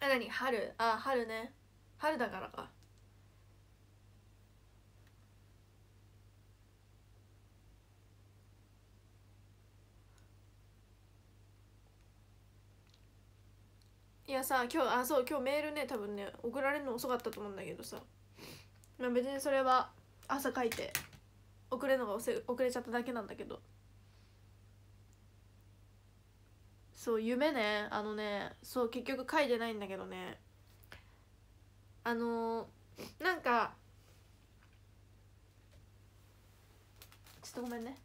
え何春あ春ね春だからかいやさ今日あそう今日メールね多分ね送られるの遅かったと思うんだけどさまあ別にそれは朝書いて遅れるのが遅れちゃっただけなんだけどそう夢ねあのねそう結局書いてないんだけどねあのー、なんかちょっとごめんね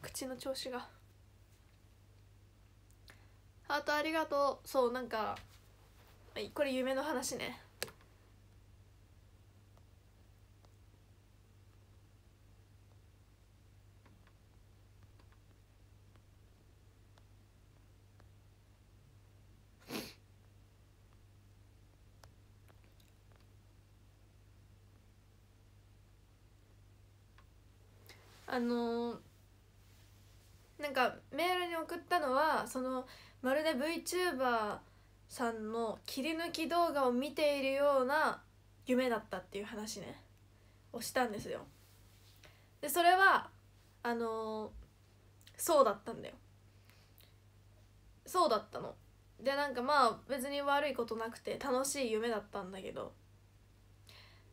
口の調子がハートありがとうそうなんかこれ夢の話ねあのー、なんかメールに送ったのはそのまるで VTuber さんの切り抜き動画を見ているような夢だったっていう話ねをしたんですよでそれはあのー、そうだったんだよそうだったのでなんかまあ別に悪いことなくて楽しい夢だったんだけど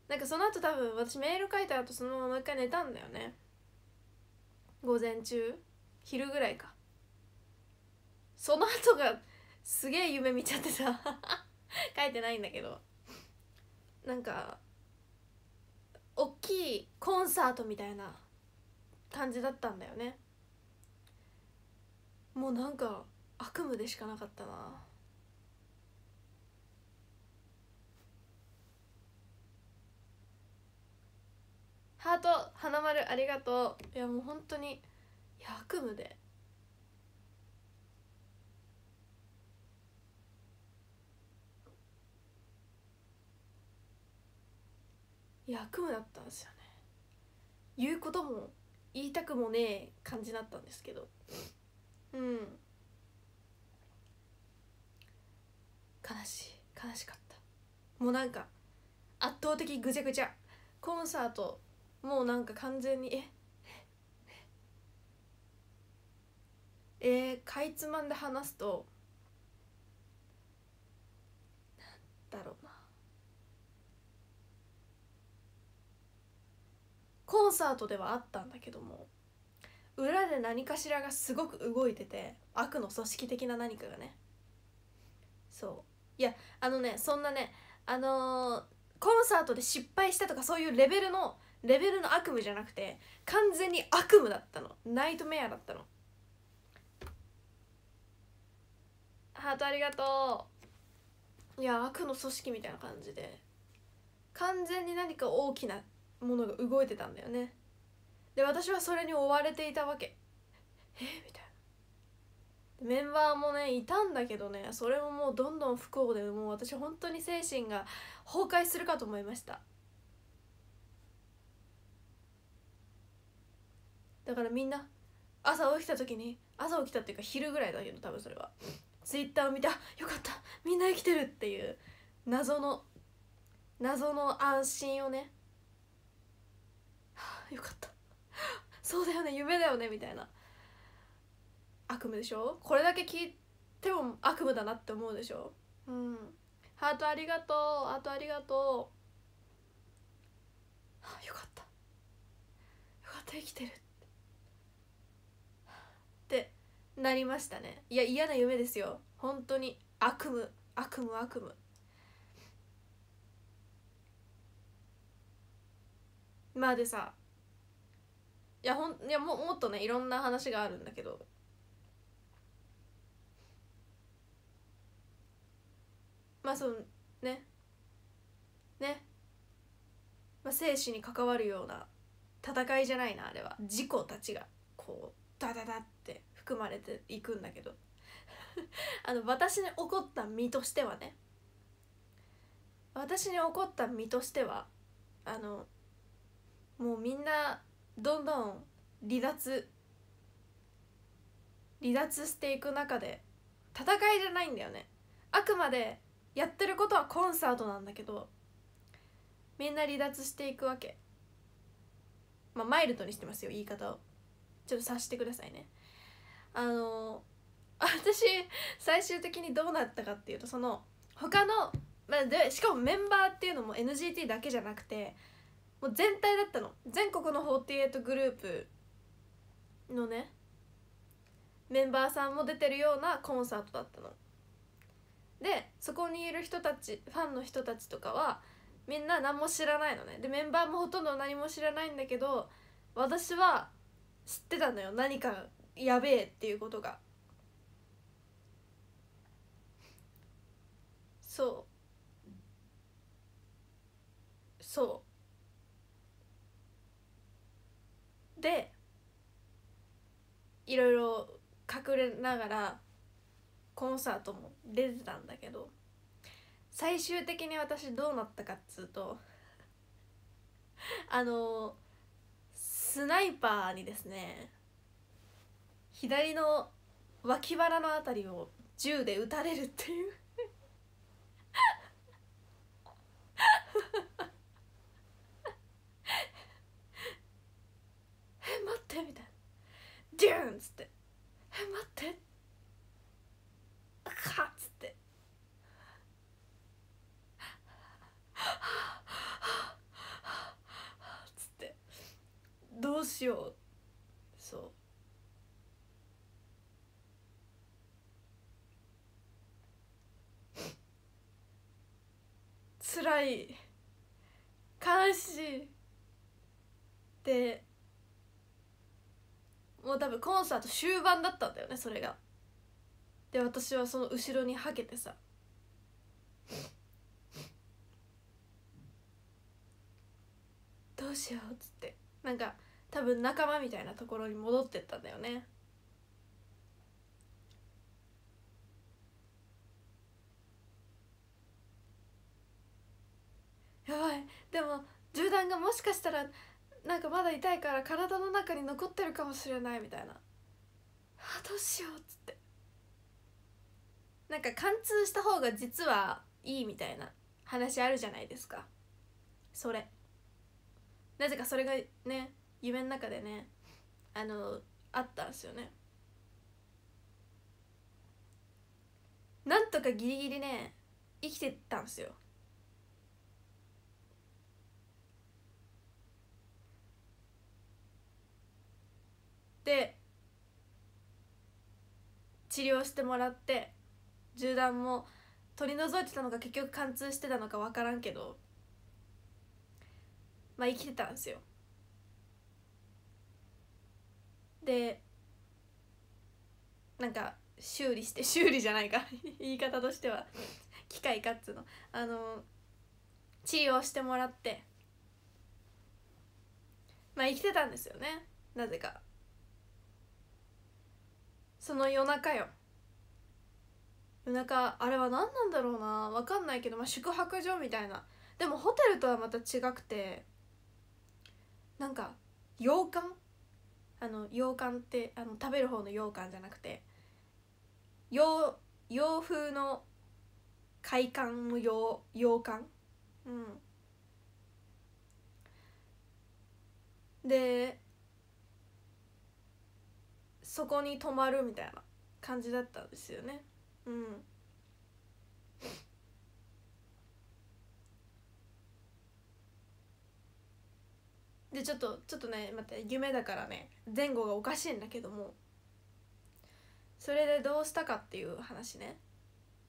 なんかその後多分私メール書いた後そのままもう一回寝たんだよね午前中昼ぐらいかその後がすげえ夢見ちゃってさ 書いてないんだけどなんか大きいコンサートみたいな感じだったんだよねもうなんか悪夢でしかなかったなハート花丸ありがとういやもう本当に悪夢で役務悪夢だったんですよね言うことも言いたくもねえ感じだったんですけどうん悲しい悲しかったもうなんか圧倒的ぐちゃぐちゃコンサートもうなんか完全にえ えー、かいつまんで話すとなんだろうなコンサートではあったんだけども裏で何かしらがすごく動いてて悪の組織的な何かがねそういやあのねそんなねあのー、コンサートで失敗したとかそういうレベルのレベルの悪夢じゃなくて完全に悪夢だったのナイトメアだったのハートありがとういや悪の組織みたいな感じで完全に何か大きなものが動いてたんだよねで私はそれに追われていたわけえみたいなメンバーもねいたんだけどねそれももうどんどん不幸でもう私本当に精神が崩壊するかと思いましただからみんな朝起きた時に朝起きたっていうか昼ぐらいだけど多分それはツイッターを見てあよかったみんな生きてるっていう謎の謎の安心をね、はあ、よかったそうだよね夢だよねみたいな悪夢でしょこれだけ聞いても悪夢だなって思うでしょうんハートありがとうハートありがとう、はあ、よかったよかった生きてるってなりましたねいや嫌な夢ですよ本当に悪夢悪夢悪夢まあでさいやほんいやももっとねいろんな話があるんだけどまあそのねね、まあ、生死に関わるような戦いじゃないなあれは自己たちがこうダダダッ含まれていくんだけど あの私に怒った身としてはね私に怒った身としてはあのもうみんなどんどん離脱離脱していく中で戦いじゃないんだよねあくまでやってることはコンサートなんだけどみんな離脱していくわけまあマイルドにしてますよ言い方をちょっと察してくださいねあの 私最終的にどうなったかっていうとその他の、まあ、でしかもメンバーっていうのも NGT だけじゃなくてもう全体だったの全国の48グループのねメンバーさんも出てるようなコンサートだったの。でそこにいる人たちファンの人たちとかはみんな何も知らないのねでメンバーもほとんど何も知らないんだけど私は知ってたのよ何かやべえっていうことがそうそうでいろいろ隠れながらコンサートも出てたんだけど最終的に私どうなったかっつうとあのスナイパーにですね左の脇腹のあたりを銃で撃たれるっていうえ待ってみたいな「デューン!」っつって「え待って!」っつっッつって「どうしよう」辛い悲しいでもう多分コンサート終盤だったんだよねそれがで私はその後ろにはけてさどうしようっつってなんか多分仲間みたいなところに戻ってったんだよねやばいでも銃弾がもしかしたらなんかまだ痛いから体の中に残ってるかもしれないみたいなあどうしようっつってなんか貫通した方が実はいいみたいな話あるじゃないですかそれなぜかそれがね夢の中でねあのあったんですよねなんとかギリギリね生きてたんですよで治療してもらって銃弾も取り除いてたのか結局貫通してたのか分からんけどまあ生きてたんですよ。でなんか修理して修理じゃないか 言い方としては機械かっつうのあの治療してもらってまあ生きてたんですよねなぜかその夜中よ夜中あれは何なんだろうな分かんないけど、まあ、宿泊所みたいなでもホテルとはまた違くてなんか洋館あの洋館ってあの食べる方の洋館じゃなくて洋洋風の快感の洋洋館うんでそこに泊まるみたいな感じだったんですよねうんでちょっとちょっとね待って夢だからね前後がおかしいんだけどもそれでどうしたかっていう話ね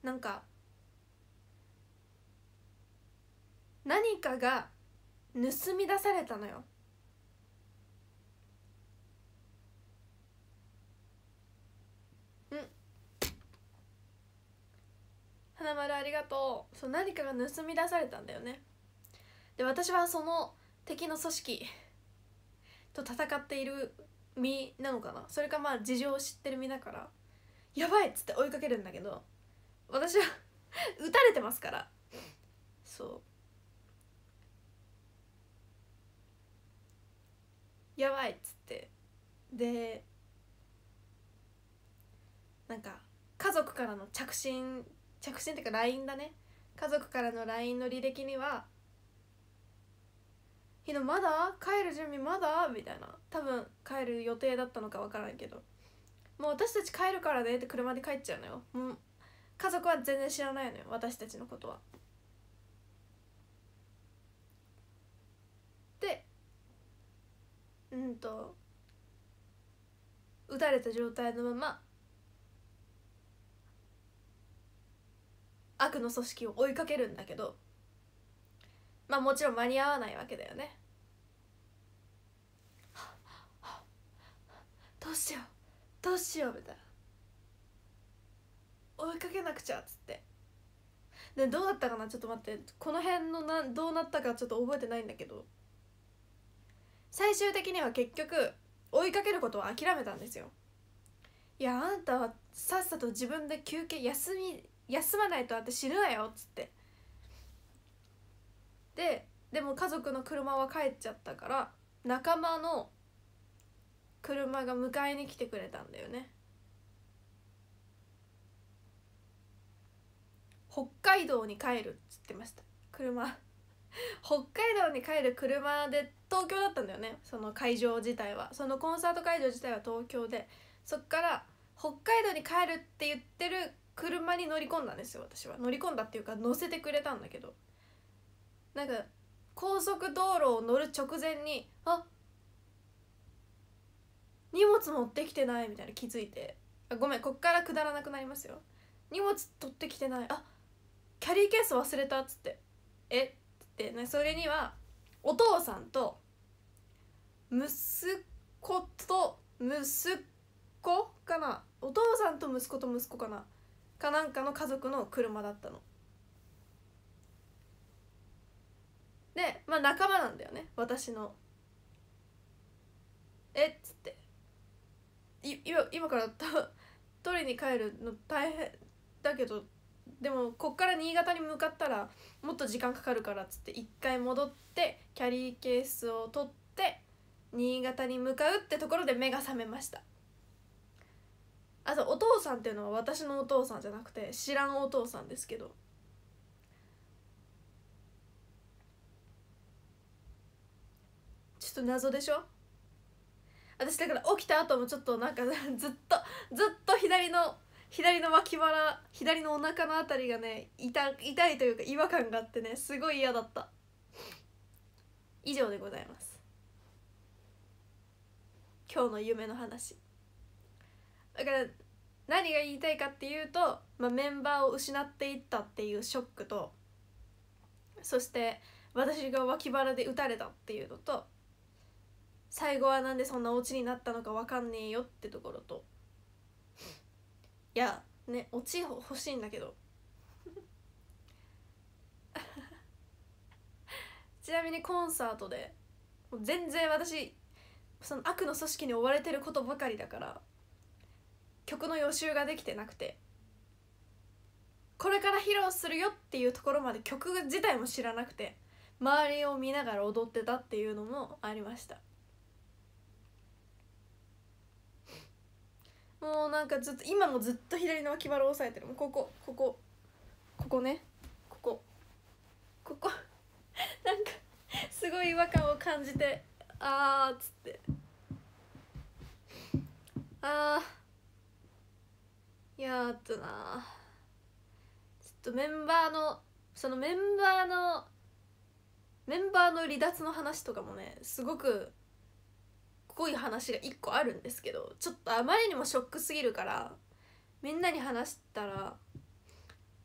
なんか何かが盗み出されたのよ花丸ありがとうそう何かが盗み出されたんだよねで私はその敵の組織と戦っている身なのかなそれかまあ事情を知ってる身だからやばいっつって追いかけるんだけど私は 撃たれてますからそうやばいっつってでなんか家族からの着信着信っていうか LINE だね家族からの LINE の履歴には「日野まだ帰る準備まだ?」みたいな多分帰る予定だったのか分からんけど「もう私たち帰るからね」って車で帰っちゃうのよもう家族は全然知らないのよ私たちのことは。でうんと撃たれた状態のまま悪の組織を追いかけるんだけどまあもちろん間に合わないわけだよねどうしようどうしようみたいな追いかけなくちゃっつってでどうだったかなちょっと待ってこの辺のなどうなったかちょっと覚えてないんだけど最終的には結局追いかけることを諦めたんですよいやあんたはさっさと自分で休憩休み休まないと私死ぬわよ」っつってででも家族の車は帰っちゃったから仲間の車が迎えに来てくれたんだよね北海道に帰るっつってました車 北海道に帰る車で東京だったんだよねその会場自体はそのコンサート会場自体は東京でそっから北海道に帰るって言ってる車に乗り込んだんですよ私は乗り込んだっていうか乗せてくれたんだけどなんか高速道路を乗る直前にあ荷物持ってきてないみたいな気づいてあごめんこっからくだらなくなりますよ荷物取ってきてないあキャリーケース忘れたっつってえっって、ね、それにはお父さんと息子と息子かなお父さんと息子と息子かなかなんかの家族の車だったのでまあ仲間なんだよね私のえっつって今今から 取りに帰るの大変だけどでもこっから新潟に向かったらもっと時間かかるからっつって一回戻ってキャリーケースを取って新潟に向かうってところで目が覚めましたあとお父さんっていうのは私のお父さんじゃなくて知らんお父さんですけどちょっと謎でしょ私だから起きた後もちょっとなんか ずっとずっと左の左の脇腹左のお腹のあたりがね痛痛いというか違和感があってねすごい嫌だった以上でございます今日の夢の話だから何が言いたいかっていうと、まあ、メンバーを失っていったっていうショックとそして私が脇腹で打たれたっていうのと最後はなんでそんなお家になったのか分かんねえよってところといやねオチ欲しいんだけど ちなみにコンサートで全然私その悪の組織に追われてることばかりだから曲の予習ができてなくてこれから披露するよっていうところまで曲自体も知らなくて周りを見ながら踊ってたっていうのもありましたもうなんかずっと今もずっと左の脇腹を押さえてるもうここここここねここここ なんかすごい違和感を感じてあーっつってああやーっとなちょっとメンバーのそのメンバーのメンバーの離脱の話とかもねすごく濃い話が1個あるんですけどちょっとあまりにもショックすぎるからみんなに話したら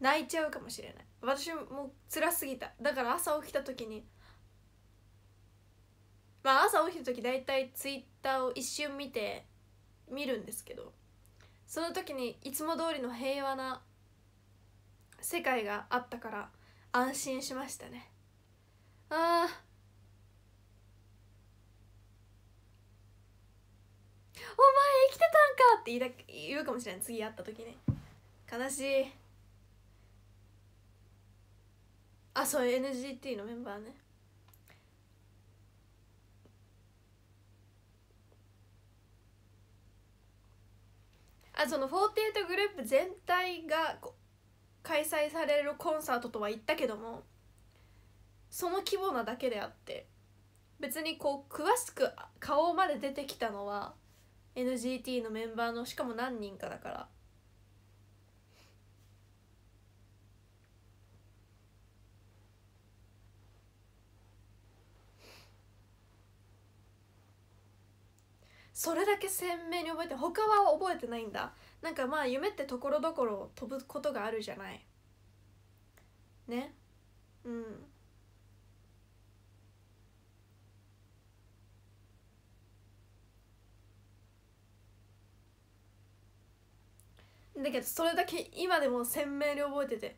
泣いちゃうかもしれない私も辛すぎただから朝起きた時にまあ朝起きた時大体 twitter を一瞬見て見るんですけどその時にいつも通りの平和な世界があったから安心しましたねああお前生きてたんかって言いだ言うかもしれない次会った時に悲しいあそう NGT のメンバーねあその48グループ全体が開催されるコンサートとは言ったけどもその規模なだけであって別にこう詳しく顔まで出てきたのは NGT のメンバーのしかも何人かだからそれだけ鮮明に覚えて他は覚えてないんだなんかまあ夢ってところどころ飛ぶことがあるじゃないねうんだけどそれだけ今でも鮮明に覚えててっ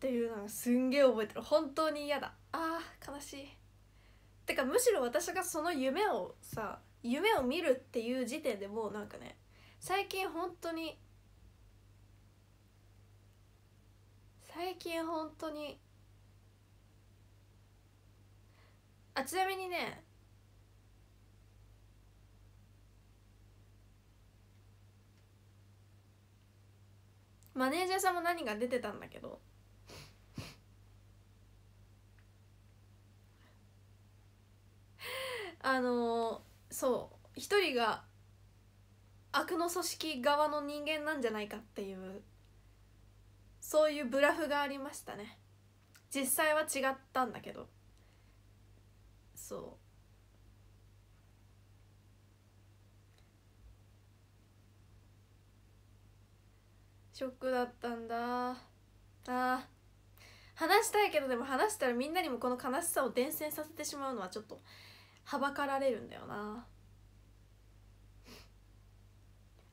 ていうのがすんげえ覚えてる本当に嫌だあー悲しいてかむしろ私がその夢をさ夢を見るっていう時点でもうなんかね最近本当に最近本当にあちなみにねマネージャーさんも何が出てたんだけどあのーそう一人が悪の組織側の人間なんじゃないかっていうそういうブラフがありましたね実際は違ったんだけどそうショックだったんだああ話したいけどでも話したらみんなにもこの悲しさを伝染させてしまうのはちょっとはばかられるんだよな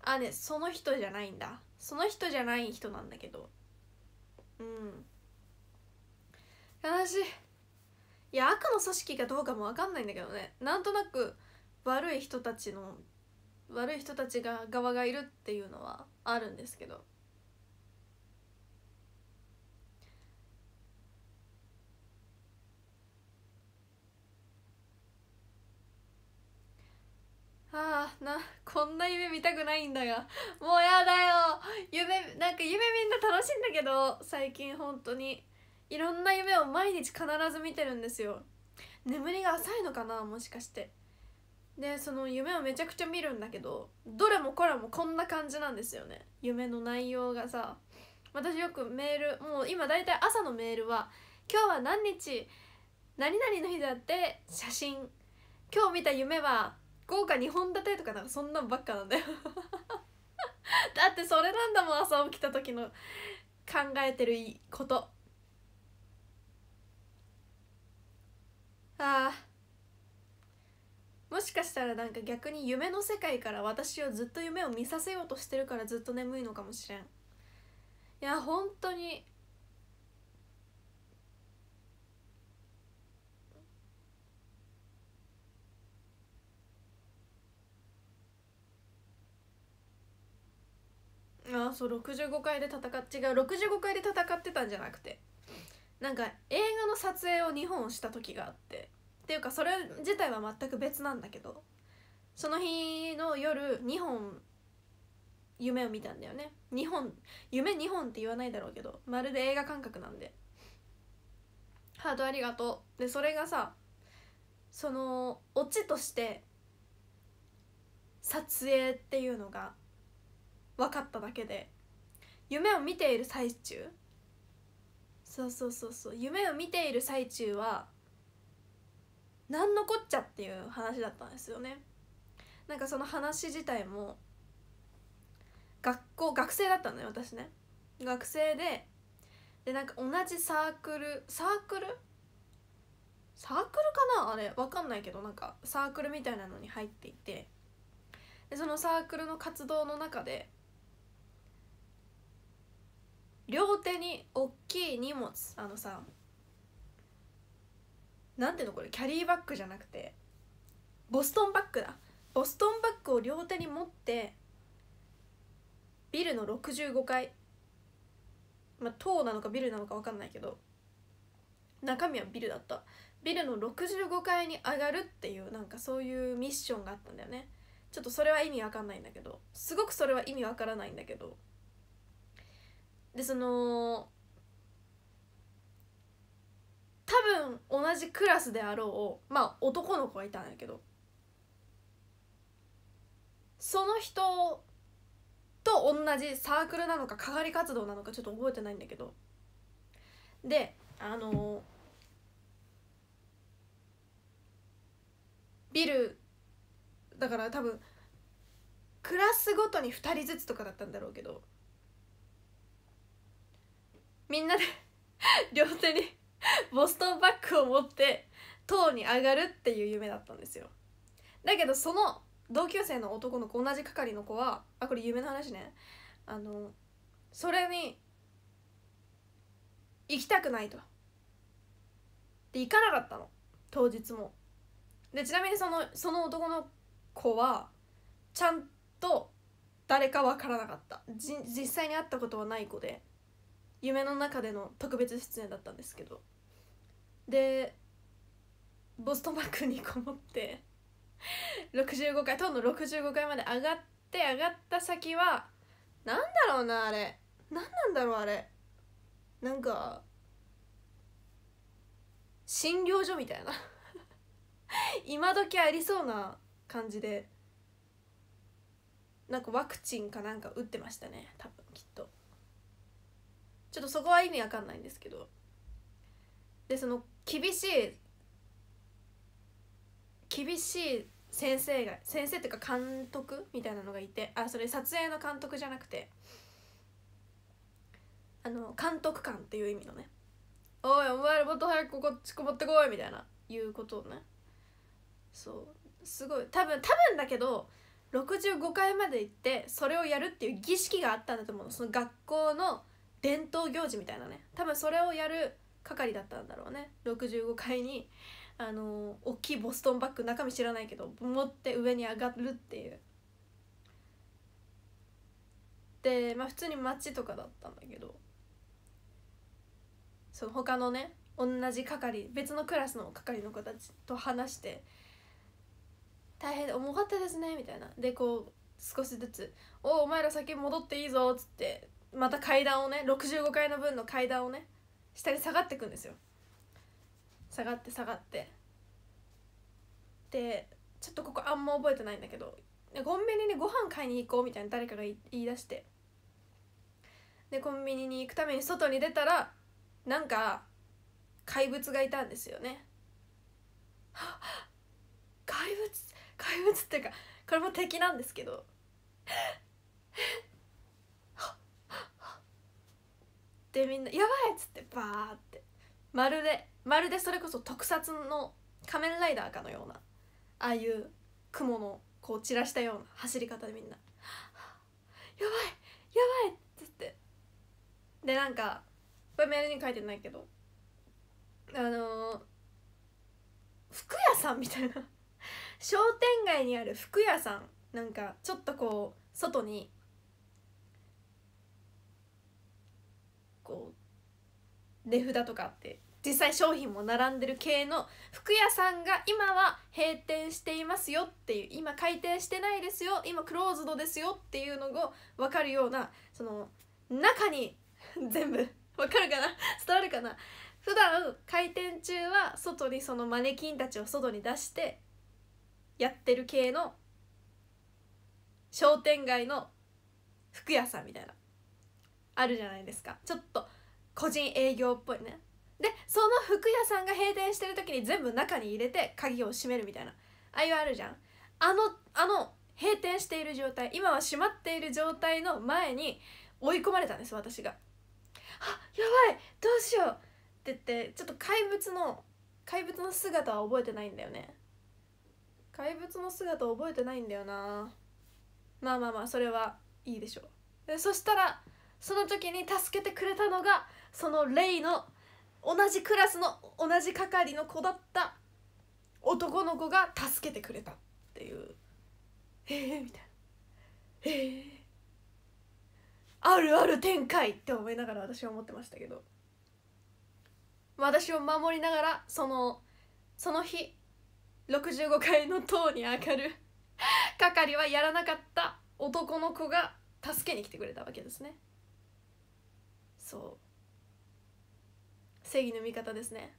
あねその人じゃないんだその人じゃない人なんだけどうん悲しいいや赤の組織かどうかも分かんないんだけどねなんとなく悪い人たちの悪い人たちが側がいるっていうのはあるんですけどああなこんな夢見たくないんだがもうやだよ夢なんか夢みんな楽しいんだけど最近本当にいろんな夢を毎日必ず見てるんですよ眠りが浅いのかなもしかしてでその夢をめちゃくちゃ見るんだけどどれもこれもこんな感じなんですよね夢の内容がさ私よくメールもう今大体朝のメールは「今日は何日何々の日だって写真今日見た夢は豪華2本立てとかなんかそんなんばっかなんだよ だってそれなんだもん朝起きた時の考えてることあもしかしたらなんか逆に夢の世界から私をずっと夢を見させようとしてるからずっと眠いのかもしれんいや本当にあそう65回で戦って違う65回で戦ってたんじゃなくてなんか映画の撮影を2本した時があってっていうかそれ自体は全く別なんだけどその日の夜2本夢を見たんだよね2本夢2本って言わないだろうけどまるで映画感覚なんで「ハートありがとう」でそれがさそのオチとして撮影っていうのが分かっただけで夢を見ている最中そうそうそうそう夢を見ている最中は何のこっちゃっていう話だったんですよねなんかその話自体も学校学生だったのよ私ね学生ででなんか同じサークルサークルサークルかなあれわかんないけどなんかサークルみたいなのに入っていてでそのサークルの活動の中で両手に大きい荷物あのさなんていうのこれキャリーバッグじゃなくてボストンバッグだボストンバッグを両手に持ってビルの65階まあ塔なのかビルなのか分かんないけど中身はビルだったビルの65階に上がるっていうなんかそういうミッションがあったんだよねちょっとそれは意味わかんないんだけどすごくそれは意味わからないんだけどでその多分同じクラスであろうまあ男の子がいたんやけどその人と同じサークルなのか係り活動なのかちょっと覚えてないんだけどであのビルだから多分クラスごとに2人ずつとかだったんだろうけどみんなで 両手にボストンバッグを持って塔に上がるっていう夢だったんですよだけどその同級生の男の子同じ係の子はあこれ夢の話ねあのそれに行きたくないとで行かなかったの当日もでちなみにそのその男の子はちゃんと誰かわからなかった実際に会ったことはない子で夢の中での特別出演だったんですけどでボストンバッグにこもって65回とンの65回まで上がって上がった先は何だろうなあれ何なんだろうあれなんか診療所みたいな 今時ありそうな感じでなんかワクチンかなんか打ってましたね多分きっと。ちょっとそこは意味わかんないんですけどでその厳しい厳しい先生が先生っていうか監督みたいなのがいてあそれ撮影の監督じゃなくてあの監督官っていう意味のね「おいお前らもっと早くこっちこもってこい」みたいないうことをねそうすごい多分多分だけど65階まで行ってそれをやるっていう儀式があったんだと思うその学校の伝統行事みたいなね多分それをやる係だったんだろうね65階にあのー、大きいボストンバッグ中身知らないけど持って上に上がるっていうでまあ普通に街とかだったんだけどその他のね同じ係別のクラスの係の子たちと話して「大変重かったですね」みたいなでこう少しずつ「おおお前ら先戻っていいぞ」っつってまた階段をね65階の分の階段をね下に下がっていくんですよ下がって下がってでちょっとここあんま覚えてないんだけどコンビニにご飯買いに行こうみたいな誰かが言い出してでコンビニに行くために外に出たらなんか怪物がいたんですよね怪物怪物っていうかこれも敵なんですけどでみんな「やばい!」っつってバーってまるでまるでそれこそ特撮の仮面ライダーかのようなああいう雲のこう散らしたような走り方でみんな「やばいやばい!」っつってでなんかこれメールに書いてないけどあのー、服屋さんみたいな商店街にある服屋さんなんかちょっとこう外に値札とかって実際商品も並んでる系の服屋さんが今は閉店していますよっていう今開店してないですよ今クローズドですよっていうのを分かるようなその中に 全部分かるかな伝わるかな普段開店中は外にそのマネキンたちを外に出してやってる系の商店街の服屋さんみたいなあるじゃないですかちょっと個人営業っぽいねでその服屋さんが閉店してる時に全部中に入れて鍵を閉めるみたいなああいうあるじゃんあのあの閉店している状態今は閉まっている状態の前に追い込まれたんです私が「あやばいどうしよう」って言ってちょっと怪物の怪物の姿は覚えてないんだよね怪物の姿覚えてないんだよなまあまあまあそれはいいでしょうでそしたらその時に助けてくれたのがそのレイの同じクラスの同じ係の子だった男の子が助けてくれたっていうええー、みたいなええー、あるある展開って思いながら私は思ってましたけど私を守りながらそのその日65階の塔に上がる 係はやらなかった男の子が助けに来てくれたわけですねそう正義の味方ですね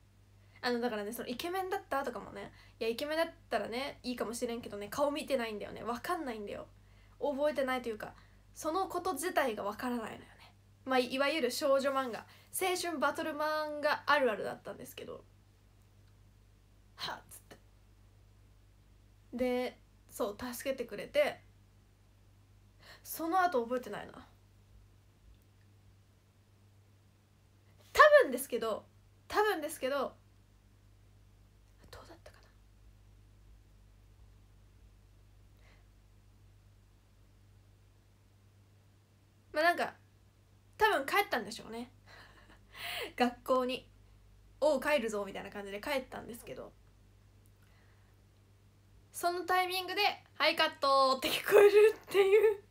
あのだからねそのイケメンだったとかもねいやイケメンだったらねいいかもしれんけどね顔見てないんだよね分かんないんだよ覚えてないというかそのこと自体が分からないのよねまあいわゆる少女漫画青春バトル漫画あるあるだったんですけどはっつってでそう助けてくれてその後覚えてないな分ですけど多分ですけどどうだったかなまあなんか多分帰ったんでしょうね 学校に「おう帰るぞ」みたいな感じで帰ったんですけどそのタイミングで「はいカット!」って聞こえるっていう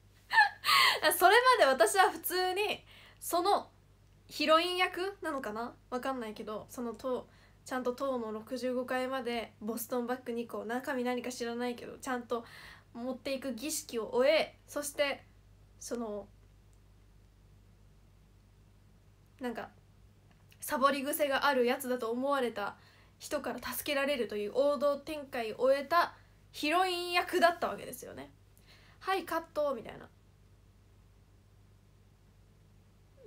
それまで私は普通にそのヒロイン役なのかなわかんないけどその塔ちゃんと塔の65階までボストンバッグ2個中身何か知らないけどちゃんと持っていく儀式を終えそしてそのなんかサボり癖があるやつだと思われた人から助けられるという王道展開を終えたヒロイン役だったわけですよね。はいカットみたいな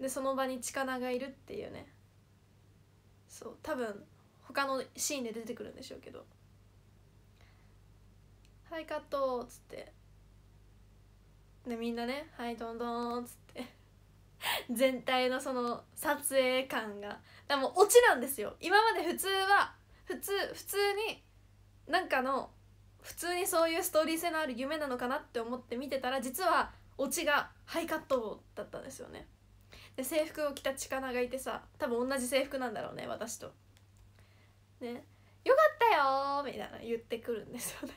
でその場に力がいるっていうねそう多分他のシーンで出てくるんでしょうけど「はいカット」っつってでみんなね「はいどんどん」っつって 全体のその撮影感がでもオチなんですよ今まで普通は普通普通になんかの普通にそういうストーリー性のある夢なのかなって思って見てたら実はオチがハイカットだったんですよねで制服を着たチカナがいてさ多分同じ制服なんだろうね私とねよかったよみたいな言ってくるんですよね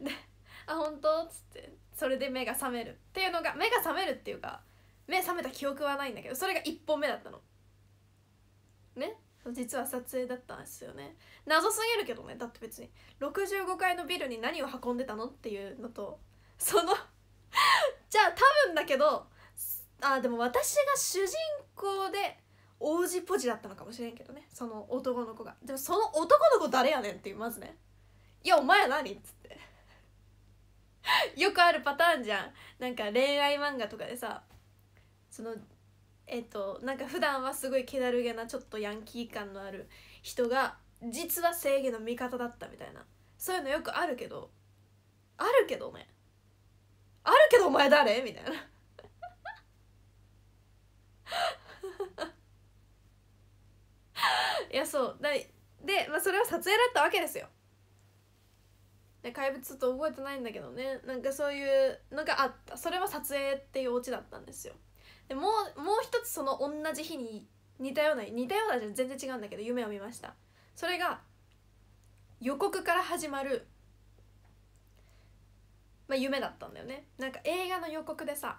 で「あ本当っつってそれで目が覚めるっていうのが目が覚めるっていうか目覚めた記憶はないんだけどそれが1本目だったのね実は撮影だったんですよね謎すぎるけどねだって別に65階のビルに何を運んでたのっていうのとその じゃあ多分だけどあでも私が主人公で王子ポジだったのかもしれんけどねその男の子がでもその男の子誰やねんっていまずねいやお前は何っつって よくあるパターンじゃんなんか恋愛漫画とかでさそのえっとなんか普段はすごい気だるげなちょっとヤンキー感のある人が実は正義の味方だったみたいなそういうのよくあるけどあるけどねあるけどお前誰みたいな いやそうだで、まあ、それは撮影だったわけですよで怪物ちょっと覚えてないんだけどねなんかそういうのがあったそれは撮影っていうオチだったんですよでもうもう一つその同じ日に似たような似たようなじゃ全然違うんだけど夢を見ましたそれが予告から始まる、まあ、夢だったんだよねなんか映画の予告でさ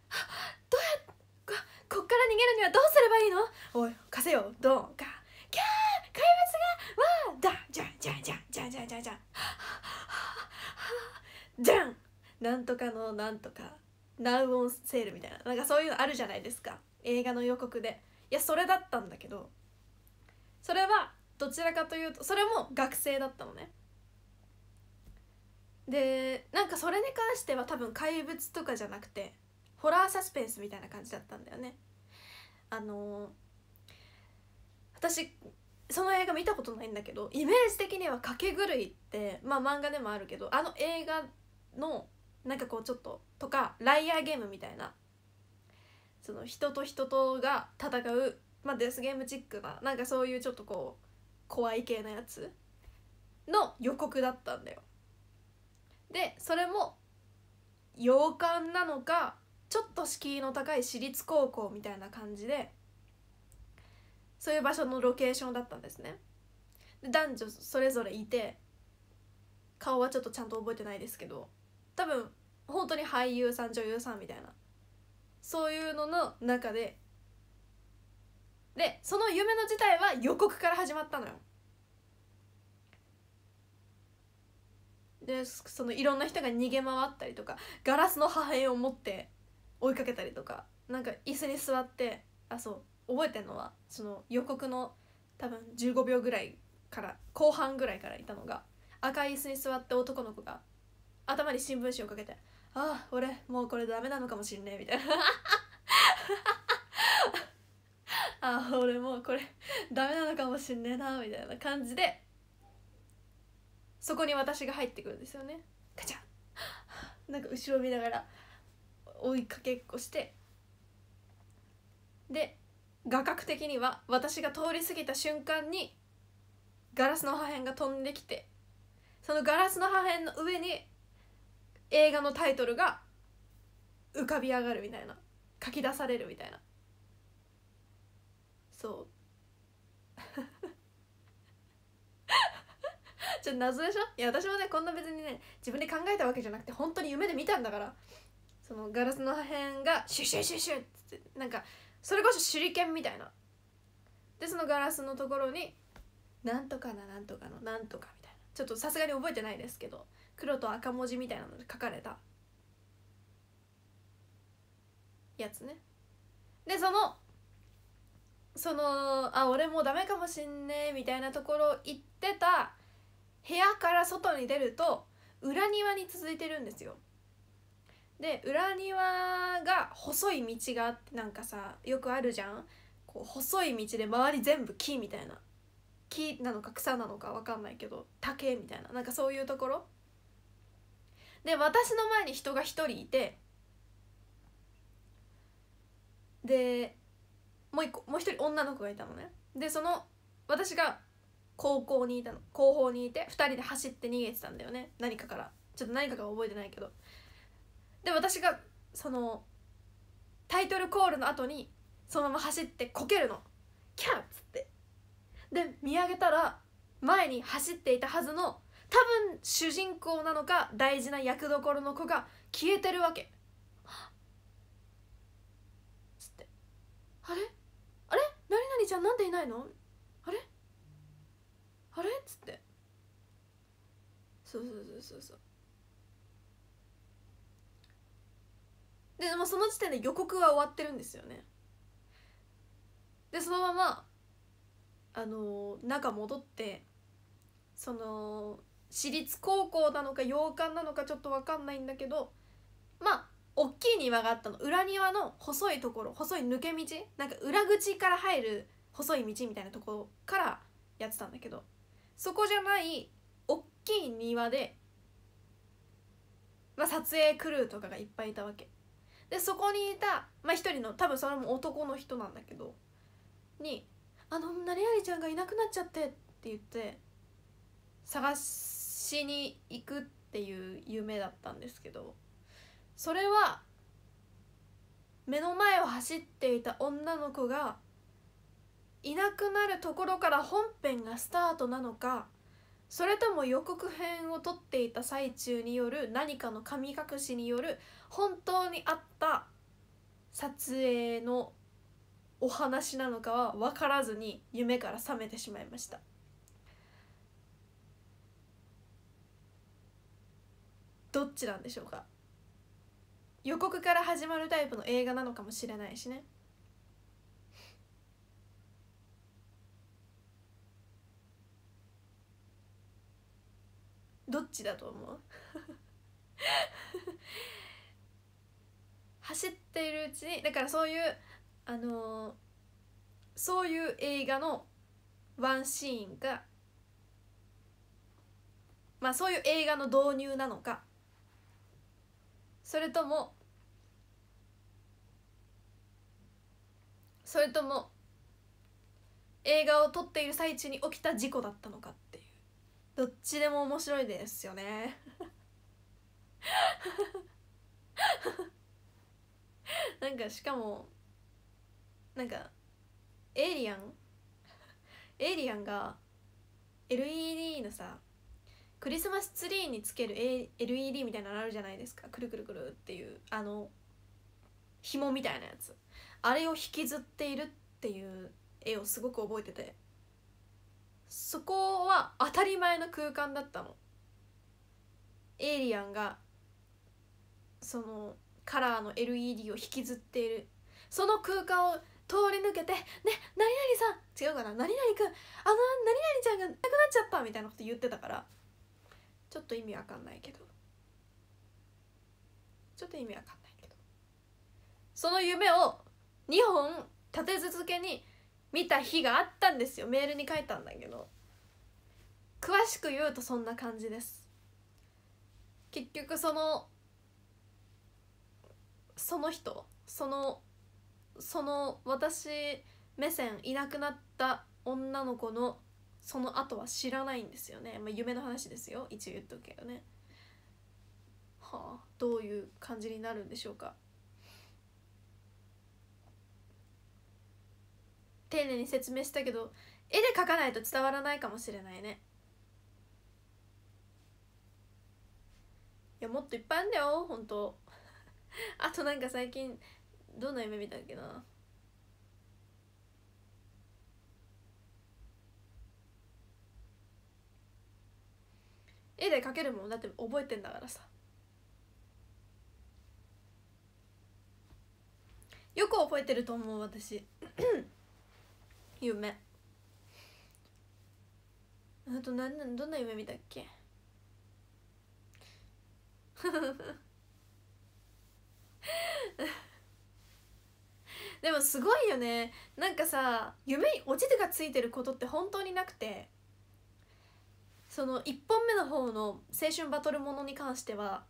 「どうやっこっから逃げるにはどうすればいいのおい貸せよドンかキャー怪物がわーだじゃんじゃんじゃんじゃんじゃんじゃんじゃんじゃんなんとかのなんとかナウオンセールみたいななんかそういうのあるじゃないですか映画の予告でいやそれだったんだけどそれはどちらかというとそれも学生だったのねでなんかそれに関しては多分怪物とかじゃなくてホラーサスペンスみたいな感じだったんだよねあのー、私その映画見たことないんだけどイメージ的には「かけ狂い」ってまあ漫画でもあるけどあの映画のなんかこうちょっととか「ライアーゲーム」みたいなその人と人とが戦う、まあ、デスゲームチックななんかそういうちょっとこう怖い系なやつの予告だったんだよ。でそれも洋館なのかちょっと敷居の高い私立高校みたいな感じでそういう場所のロケーションだったんですねで男女それぞれいて顔はちょっとちゃんと覚えてないですけど多分本当に俳優さん女優さんみたいなそういうのの中ででその夢の事態は予告から始まったのよでそのいろんな人が逃げ回ったりとかガラスの破片を持って追いかけたりとかなんか椅子に座ってあそう覚えてるのはその予告の多分15秒ぐらいから後半ぐらいからいたのが赤い椅子に座って男の子が頭に新聞紙をかけて「ああ俺もうこれダメなのかもしんねえ」みたいな「ああ俺もうこれダメなのかもしんねえな」みたいな感じでそこに私が入ってくるんですよねガチャなんか後ろ見ながら追いかけっこしてで画角的には私が通り過ぎた瞬間にガラスの破片が飛んできてそのガラスの破片の上に映画のタイトルが浮かび上がるみたいな書き出されるみたいなそう ちょっと謎でしょいや私もねこんな別にね自分で考えたわけじゃなくて本当に夢で見たんだからそのガラスの破片がシュシュシュシュってなんかそれこそ手裏剣みたいなでそのガラスのところになんとかななんとかのなんとかみたいなちょっとさすがに覚えてないですけど黒と赤文字みたいなので書かれたやつねでそのそのあ俺もうダメかもしんねえみたいなところ行ってた部屋から外に出ると裏庭に続いてるんですよで裏庭が細い道があってなんかさよくあるじゃんこう細い道で周り全部木みたいな木なのか草なのか分かんないけど竹みたいななんかそういうところで私の前に人が1人いてでもう一個もう一人女の子がいたのねでその私が高校にいたの後方にいて2人で走って逃げてたんだよね何かからちょっと何かが覚えてないけどで私がそのタイトルコールの後にそのまま走ってこけるのキャッつってで見上げたら前に走っていたはずの多分主人公なのか大事な役どころの子が消えてるわけつってあれあれ何々ちゃんなんでいないのあれあれっつってそうそうそうそうそうでもその時点で予告は終わってるんですよねでそのままあのー、中戻ってその私立高校なのか洋館なのかちょっと分かんないんだけどまあ大きい庭があったの裏庭の細いところ細い抜け道なんか裏口から入る細い道みたいなところからやってたんだけどそこじゃない大きい庭で、まあ、撮影クルーとかがいっぱいいたわけでそこにいた、まあ、一人の多分それも男の人なんだけどに「あの女レアリちゃんがいなくなっちゃって」って言って探しに行くっていう夢だったんですけどそれは目の前を走っていた女の子がいなくなるところから本編がスタートなのかそれとも予告編を撮っていた最中による何かの神隠しによる本当にあった撮影のお話なのかは分からずに夢から覚めてしまいましたどっちなんでしょうか予告から始まるタイプの映画なのかもしれないしねどっちだと思う 走っているうちにだからそういうあのー、そういう映画のワンシーンがまあそういう映画の導入なのかそれともそれとも映画を撮っている最中に起きた事故だったのかどっちでも面白いですよね なんかしかもなんかエイリアンエイリアンが LED のさクリスマスツリーにつける LED みたいなのあるじゃないですかくるくるくるっていうあの紐みたいなやつあれを引きずっているっていう絵をすごく覚えててそこは当たり前の空間だったのエイリアンがそのカラーの LED を引きずっているその空間を通り抜けて「ね何々さん違うかな何々くんあの何々ちゃんがなくなっちゃった」みたいなこと言ってたからちょっと意味わかんないけどちょっと意味わかんないけどその夢を2本立て続けに見た日があったんですよメールに書いたんだけど詳しく言うとそんな感じです結局そのその人そのその私目線いなくなった女の子のその後は知らないんですよね、まあ、夢の話ですよ一応言っとくけどねはあどういう感じになるんでしょうか丁寧に説明したけど絵で描かないと伝わらないかもしれないねいやもっといっぱいあんだよほんとあとなんか最近どんな夢見たっけな絵で描けるもんだって覚えてんだからさよく覚えてると思う私夢あと何などんな夢見たっけ でもすごいよねなんかさ夢に落ちてがついてることって本当になくてその1本目の方の青春バトルものに関しては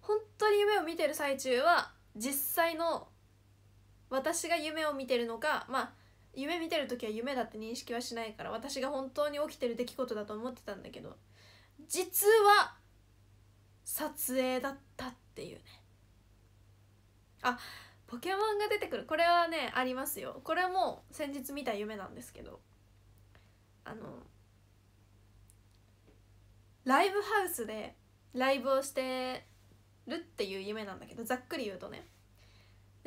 本当に夢を見てる最中は実際の私が夢を見てるのかまあ夢見てる時は夢だって認識はしないから私が本当に起きてる出来事だと思ってたんだけど実は撮影だったっていうねあポケモンが出てくるこれはねありますよこれも先日見た夢なんですけどあのライブハウスでライブをしてるっていう夢なんだけどざっくり言うとね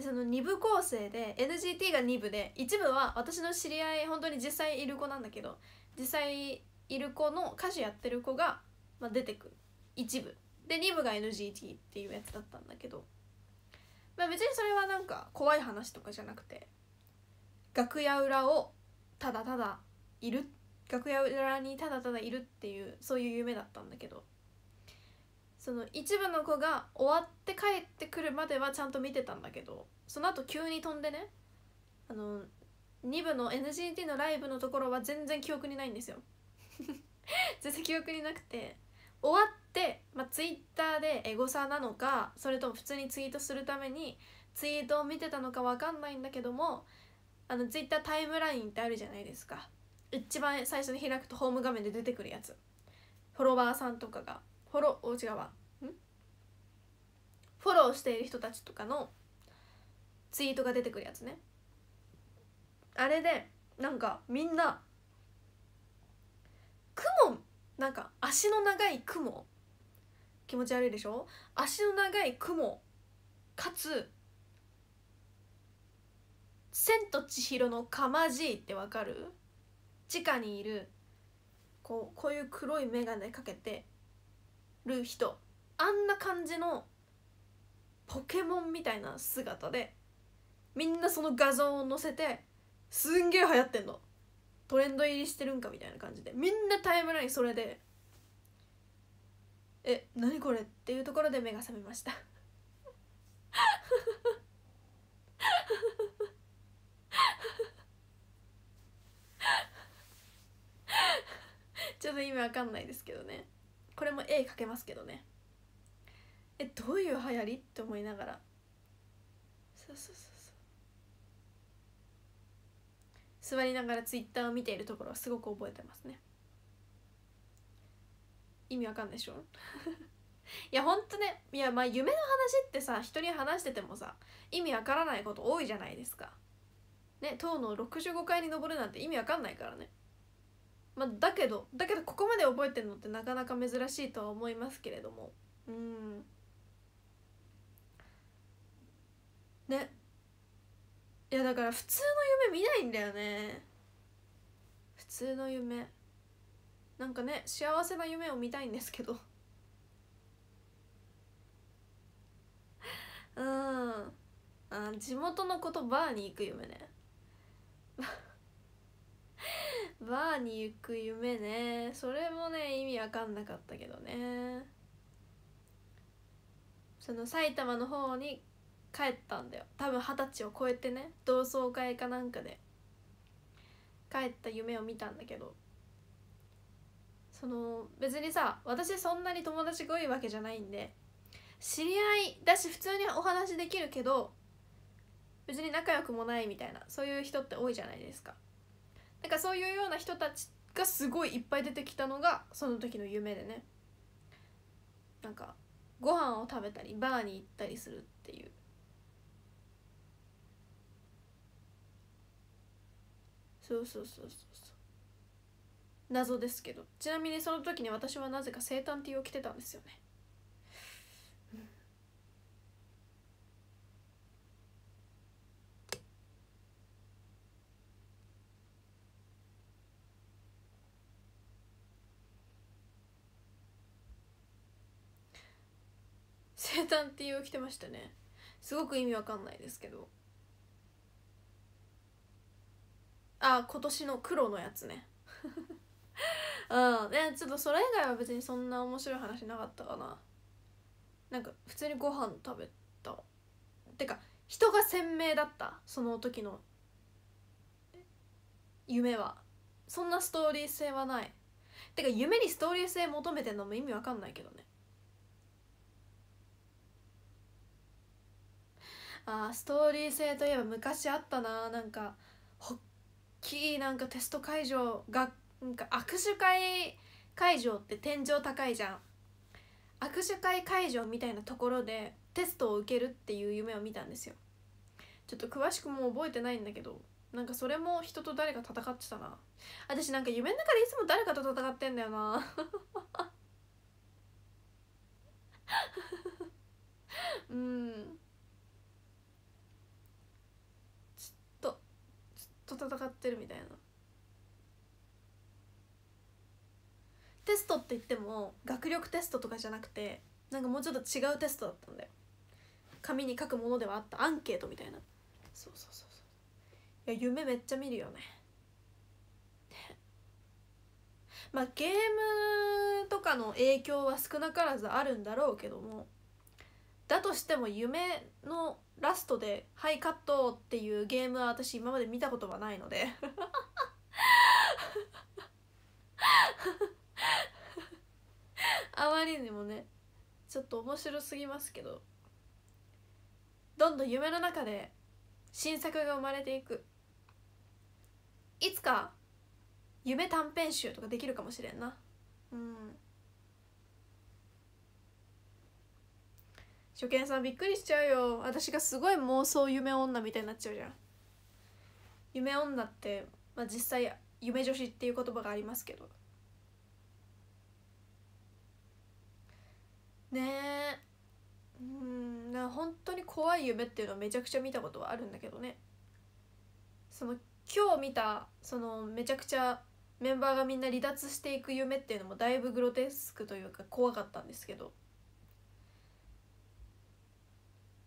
でその2部構成で NGT が2部で1部は私の知り合い本当に実際いる子なんだけど実際いる子の歌手やってる子が、まあ、出てく1部で2部が NGT っていうやつだったんだけど、まあ、別にそれはなんか怖い話とかじゃなくて楽屋裏をただただいる楽屋裏にただただいるっていうそういう夢だったんだけど。その一部の子が終わって帰ってくるまではちゃんと見てたんだけどその後急に飛んでねあの2部の NGT のライブのところは全然記憶にないんですよ 全然記憶になくて終わって、まあ、Twitter でエゴサなのかそれとも普通にツイートするためにツイートを見てたのか分かんないんだけどもあの Twitter タイムラインってあるじゃないですか一番最初に開くとホーム画面で出てくるやつフォロワーさんとかがフォロー違うわフォローしている人たちとかのツイートが出てくるやつねあれでなんかみんな雲なんか足の長い雲気持ち悪いでしょ足の長い雲かつ「千と千尋のかまじい」ってわかる地下にいるこうこういう黒い眼鏡かけてる人あんな感じのポケモンみたいな姿でみんなその画像を載せてすんげえ流行ってんのトレンド入りしてるんかみたいな感じでみんなタイムラインそれでえ何これっていうところで目が覚めました ちょっと意味わかんないですけどねこれも絵描けますけどねえどういう流行りって思いながらそうそうそう座りながらツイッターを見ているところはすごく覚えてますね意味わかんないでしょ いやほんとねいやまあ夢の話ってさ人に話しててもさ意味わからないこと多いじゃないですかね当の65階に上るなんて意味わかんないからねまあ、だけどだけどここまで覚えてるのってなかなか珍しいとは思いますけれどもうんねいやだから普通の夢見ないんだよね普通の夢なんかね幸せな夢を見たいんですけど うんあ地元のことバーに行く夢ね バーに行く夢ねそれもね意味わかんなかったけどねその埼玉の方に帰ったんだよ多分二十歳を超えてね同窓会かなんかで帰った夢を見たんだけどその別にさ私そんなに友達が多いわけじゃないんで知り合いだし普通にお話できるけど別に仲良くもないみたいなそういう人って多いじゃないですか。なんかそういうような人たちがすごいいっぱい出てきたのがその時の夢でねなんかご飯を食べたりバーに行ったりするっていうそうそうそうそうそう謎ですけどちなみにその時に私はなぜか生誕 T を着てたんですよね生誕っていう着てましたねすごく意味わかんないですけどあ今年の黒のやつねうんねちょっとそれ以外は別にそんな面白い話なかったかななんか普通にご飯食べたてか人が鮮明だったその時の夢はそんなストーリー性はないてか夢にストーリー性求めてんのも意味わかんないけどねあストーリー性といえば昔あったななんかほっきいなんかテスト会場がなんか握手会会場って天井高いじゃん握手会会場みたいなところでテストを受けるっていう夢を見たんですよちょっと詳しくも覚えてないんだけどなんかそれも人と誰か戦ってたな私なんか夢の中でいつも誰かと戦ってんだよな うんと戦ってるみたいなテストって言っても学力テストとかじゃなくてなんかもうちょっと違うテストだったんだよ紙に書くものではあったアンケートみたいなそうそうそうそういや夢めっちゃ見るよねまあゲームとかの影響は少なからずあるんだろうけどもだとしても夢のラストで「はいカット!」っていうゲームは私今まで見たことはないので あまりにもねちょっと面白すぎますけどどんどん夢の中で新作が生まれていくいつか夢短編集とかできるかもしれんなうん初見さんびっくりしちゃうよ私がすごい妄想夢女みたいになっちゃうじゃん夢女って、まあ、実際夢女子っていう言葉がありますけどねえうんな本当に怖い夢っていうのはめちゃくちゃ見たことはあるんだけどねその今日見たそのめちゃくちゃメンバーがみんな離脱していく夢っていうのもだいぶグロテスクというか怖かったんですけど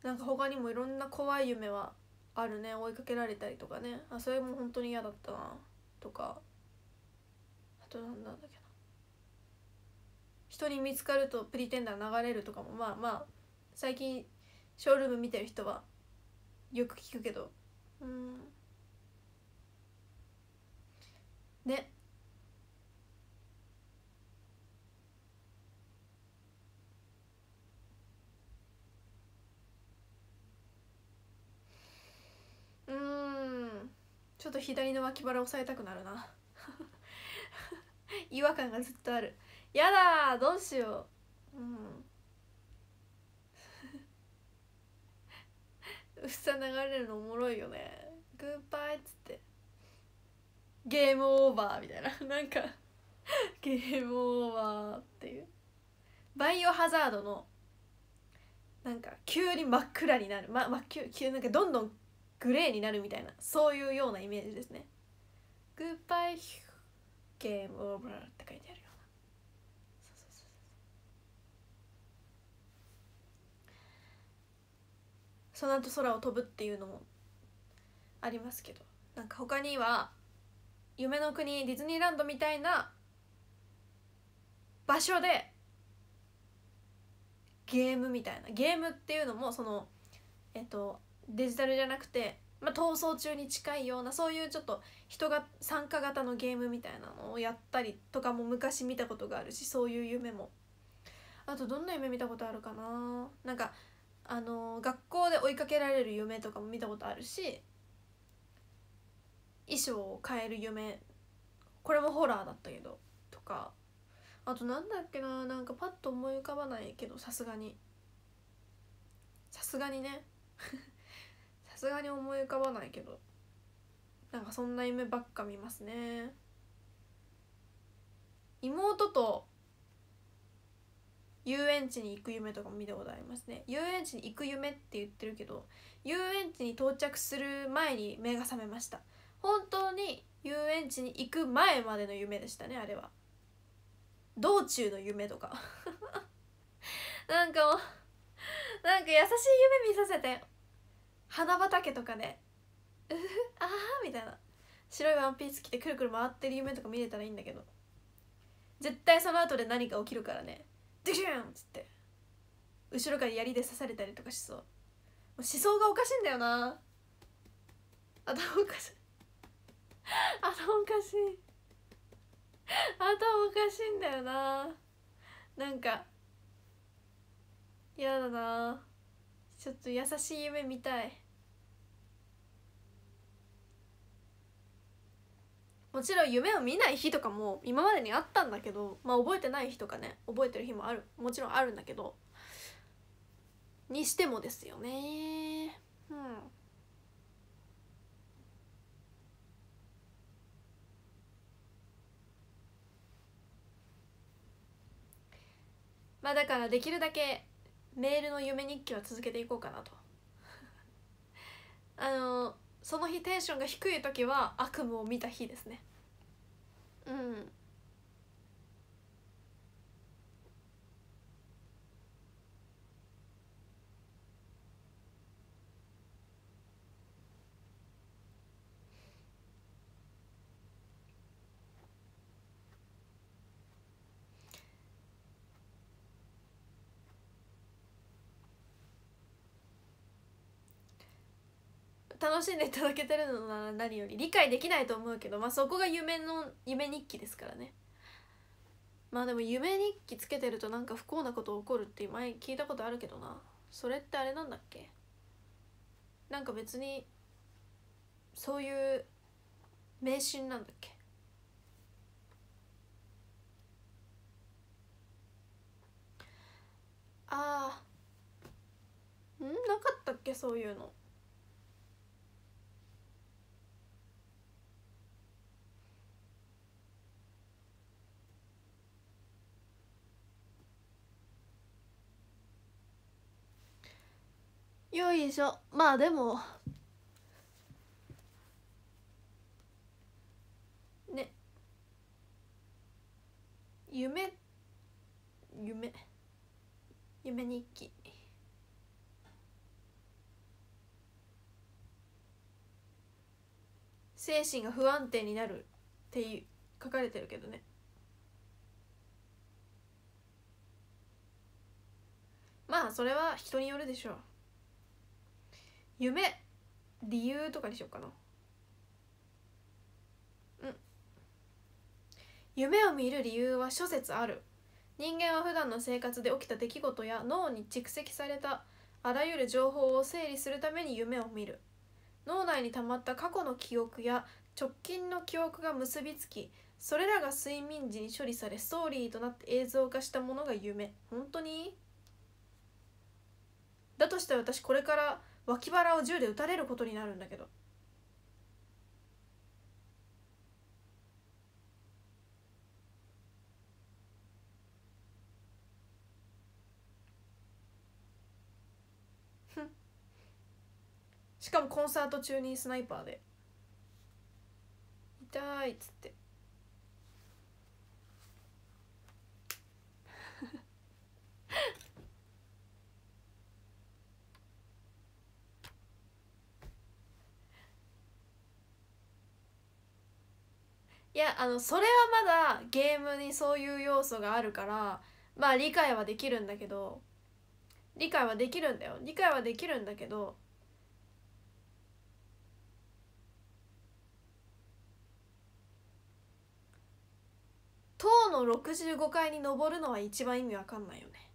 なんか他にもいろんな怖い夢はあるね追いかけられたりとかねあそれも本当に嫌だったなとかあとなんだっけな人に見つかるとプリテンダー流れるとかもまあまあ最近ショールーム見てる人はよく聞くけどうんねうんちょっと左の脇腹押さえたくなるな 違和感がずっとあるやだどうしよううん うっさ流れるのおもろいよねグッバイっつってゲームオーバーみたいな なんかゲームオーバーっていうバイオハザードのなんか急に真っ暗になるま、ま、急急なんかどんどんグレーになるみたいなそういうようなイメージですねグッバイゲームオーバーって書いてあるようなそうそうそうそうその後空を飛ぶっていうのもありますけどなんか他には夢の国ディズニーランドみたいな場所でゲームみたいなゲームっていうのもそのえっとデジタルじゃなくて、まあ、逃走中に近いようなそういうちょっと人が参加型のゲームみたいなのをやったりとかも昔見たことがあるしそういう夢もあとどんな夢見たことあるかななんかあの学校で追いかけられる夢とかも見たことあるし衣装を変える夢これもホラーだったけどとかあとなんだっけななんかパッと思い浮かばないけどさすがにさすがにね すがに思い浮かばないけどなんかそんな夢ばっか見ますね妹と遊園地に行く夢とかも見たことありますね遊園地に行く夢って言ってるけど遊園地に到着する前に目が覚めました本当に遊園地に行く前までの夢でしたねあれは道中の夢とか なんかもうなんか優しい夢見させて花畑とかで「う ふああ」みたいな白いワンピース着てくるくる回ってる夢とか見れたらいいんだけど絶対その後で何か起きるからね「ドキシュン!」っつって後ろから槍で刺されたりとかしそうもう思想がおかしいんだよな頭おかしい頭おかしい頭おかしいんだよななんか嫌だなちょっと優しい夢見たいもちろん夢を見ない日とかも今までにあったんだけどまあ覚えてない日とかね覚えてる日もあるもちろんあるんだけどにしてもですよねうんまあだからできるだけメールの夢日記は続けていこうかなと あのその日テンションが低い時は悪夢を見た日ですねうん楽しんでいただけてるのなら何より理解できないと思うけど、まあ、そこが夢の夢日記ですからねまあでも夢日記つけてるとなんか不幸なこと起こるって前聞いたことあるけどなそれってあれなんだっけなんか別にそういう迷信なんだっけああんなかったっけそういうのよいしょまあでもね夢夢夢日記精神が不安定になるっていう書かれてるけどねまあそれは人によるでしょう夢理由とかにしようかなうん夢を見る理由は諸説ある人間は普段の生活で起きた出来事や脳に蓄積されたあらゆる情報を整理するために夢を見る脳内に溜まった過去の記憶や直近の記憶が結びつきそれらが睡眠時に処理されストーリーとなって映像化したものが夢本当にだとして私これから脇腹を銃で撃たれることになるんだけどしかもコンサート中にスナイパーで「痛い」っつって いやあのそれはまだゲームにそういう要素があるからまあ理解はできるんだけど理解はできるんだよ理解はできるんだけど塔の65階に登るのは一番意味わかんないよね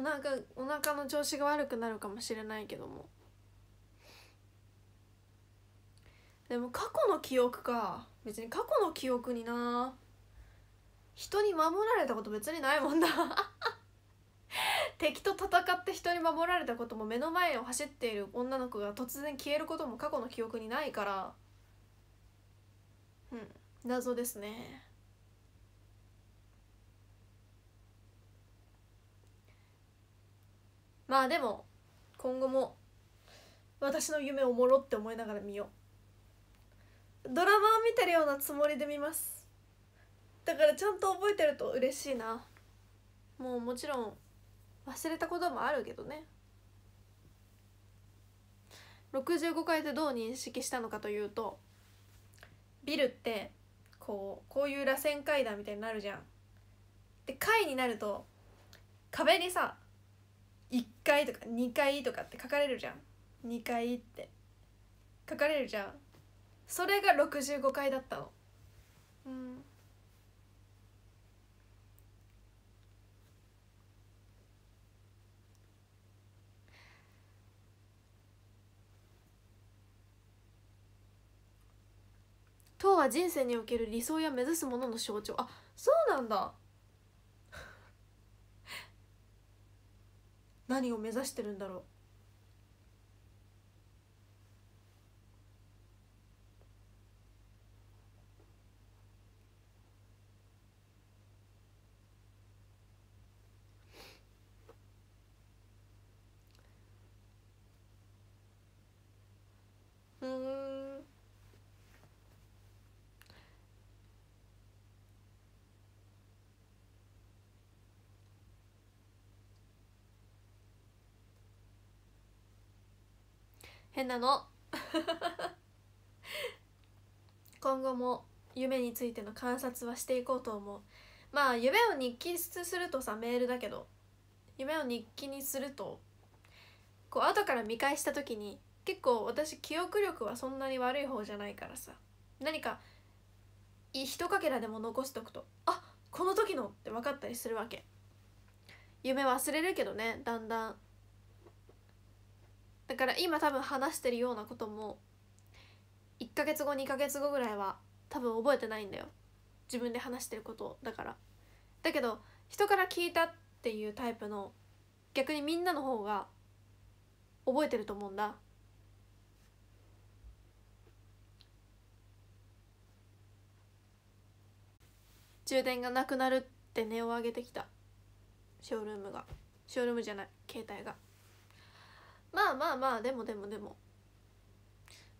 お腹お腹の調子が悪くなるかもしれないけどもでも過去の記憶か別に過去の記憶にな人に守られたこと別にないもんな 敵と戦って人に守られたことも目の前を走っている女の子が突然消えることも過去の記憶にないからうん謎ですねまあでも今後も私の夢をもろって思いながら見ようドラマを見てるようなつもりで見ますだからちゃんと覚えてると嬉しいなもうもちろん忘れたこともあるけどね65回でどう認識したのかというとビルってこうこういう螺旋階段みたいになるじゃん。で階になると壁にさ1回とか2回とかって書かれるじゃん2回って書かれるじゃんそれが65回だったのうんとは人生における理想や目指すものの象徴あそうなんだ何を目指してるんだろう変なの 今後も夢についての観察はしていこうと思うまあ夢を日記するとさメールだけど夢を日記にするとこう後から見返した時に結構私記憶力はそんなに悪い方じゃないからさ何か一かけらでも残しとくとあこの時のって分かったりするわけ夢忘れるけどねだんだんだから今多分話してるようなことも1ヶ月後2ヶ月後ぐらいは多分覚えてないんだよ自分で話してることだからだけど人から聞いたっていうタイプの逆にみんなの方が覚えてると思うんだ充電がなくなるって音を上げてきたショールームがショールームじゃない携帯が。まあまあまあでもでもでも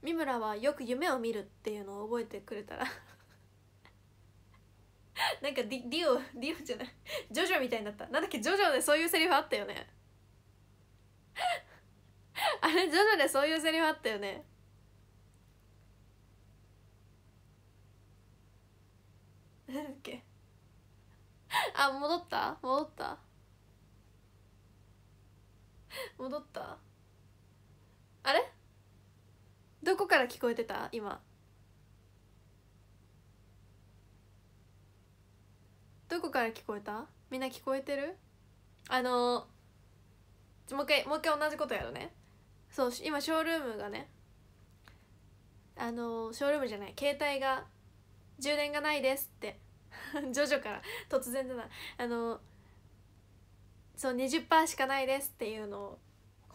三村はよく夢を見るっていうのを覚えてくれたら なんかディディオディオじゃないジョジョみたいになったなんだっけジョジョでそういうセリフあったよね あれジョジョでそういうセリフあったよねなんだっけあ戻った戻った戻ったあれどこから聞こえてた今どこから聞こえたみんな聞こえてるあのー、もう一回もう一回同じことやるねそう今ショールームがねあのー、ショールームじゃない携帯が充電がないですって ジョジョから突然じゃないあのー、そう20%しかないですっていうのを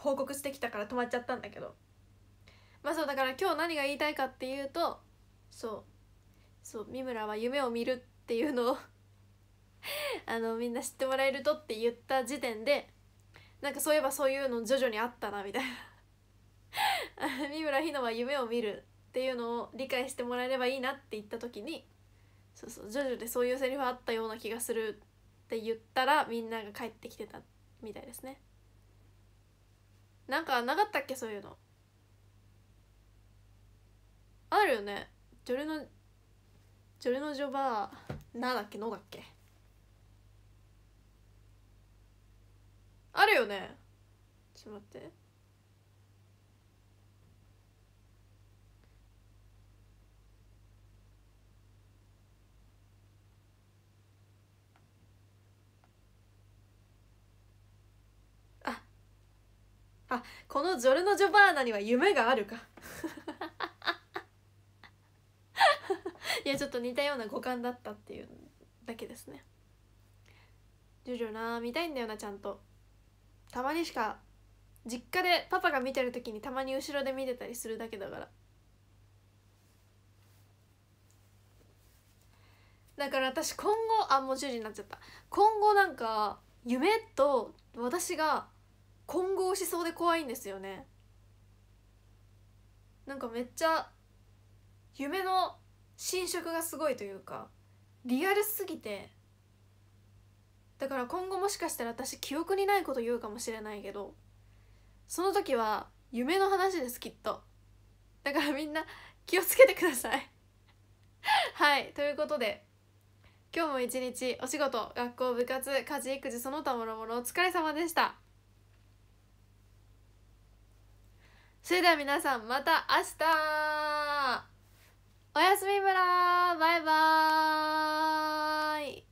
報告してきたから止まっちゃったんだけどまあそうだから今日何が言いたいかっていうとそうそう三村は夢を見るっていうのを あのみんな知ってもらえるとって言った時点でなんかそういえばそういうの徐々にあったなみたいな 三村ひなは夢を見るっていうのを理解してもらえればいいなって言った時にそうそう徐々でそういうセリフあったような気がするって言ったらみんなが帰ってきてたみたいですね。なんかなかったっけそういうのあるよねジョルノジョルノジョバーなだっけのだっけあるよねちょっと待ってあこのジョルノ・ジョバーナには夢があるか いやちょっと似たような五感だったっていうだけですねジョジョな見たいんだよなちゃんとたまにしか実家でパパが見てる時にたまに後ろで見てたりするだけだからだから私今後あもう10時になっちゃった今後なんか夢と私が混合しそうで怖いんですよねなんかめっちゃ夢の侵食がすごいというかリアルすぎてだから今後もしかしたら私記憶にないこと言うかもしれないけどその時は夢の話ですきっとだからみんな気をつけてください はいということで今日も一日お仕事学校部活家事育児その他もろもろお疲れ様でしたそれでは皆さんまた明日おやすみ村バイバーイ